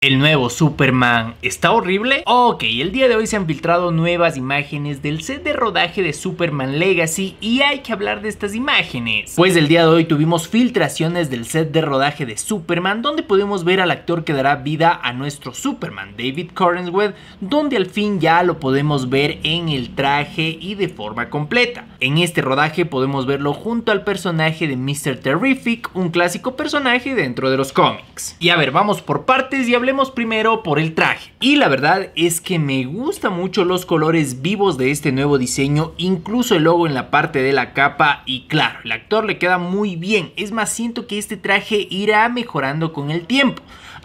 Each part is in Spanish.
¿El nuevo Superman está horrible? Ok, el día de hoy se han filtrado nuevas imágenes del set de rodaje de Superman Legacy y hay que hablar de estas imágenes. Pues el día de hoy tuvimos filtraciones del set de rodaje de Superman donde podemos ver al actor que dará vida a nuestro Superman, David Corenswell, donde al fin ya lo podemos ver en el traje y de forma completa. En este rodaje podemos verlo junto al personaje de Mr. Terrific, un clásico personaje dentro de los cómics. Y a ver, vamos por partes y hablemos primero por el traje. Y la verdad es que me gusta mucho los colores vivos de este nuevo diseño, incluso el logo en la parte de la capa y claro, el actor le queda muy bien. Es más, siento que este traje irá mejorando con el tiempo.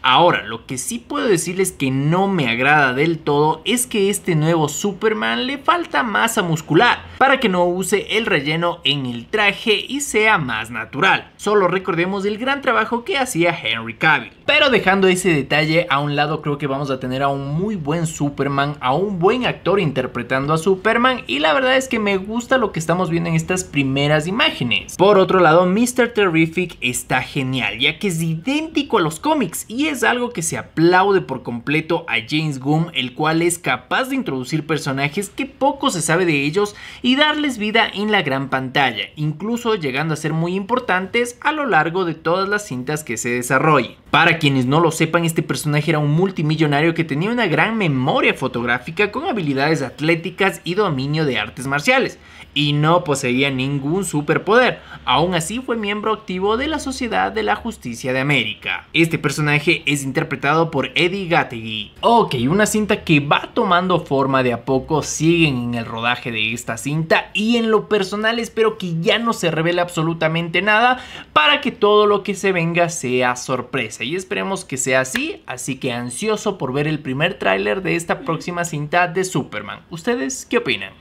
Ahora, lo que sí puedo decirles que no me agrada del todo es que este nuevo Superman le falta masa muscular para que no el relleno en el traje y sea más natural. Solo recordemos el gran trabajo que hacía Henry Cavill. Pero dejando ese detalle a un lado, creo que vamos a tener a un muy buen Superman, a un buen actor interpretando a Superman y la verdad es que me gusta lo que estamos viendo en estas primeras imágenes. Por otro lado, Mr. Terrific está genial, ya que es idéntico a los cómics y es algo que se aplaude por completo a James Gunn, el cual es capaz de introducir personajes que poco se sabe de ellos y darles vida en la gran pantalla, incluso llegando a ser muy importantes a lo largo de todas las cintas que se desarrollen. Para quienes no lo sepan, este personaje era un multimillonario que tenía una gran memoria fotográfica con habilidades atléticas y dominio de artes marciales, y no poseía ningún superpoder. Aún así fue miembro activo de la Sociedad de la Justicia de América. Este personaje es interpretado por Eddie Gattegui. Ok, una cinta que va tomando forma de a poco, siguen en el rodaje de esta cinta y en lo personal espero que ya no se revele absolutamente nada para que todo lo que se venga sea sorpresa y esperemos que sea así, así que ansioso por ver el primer tráiler de esta próxima cinta de Superman. ¿Ustedes qué opinan?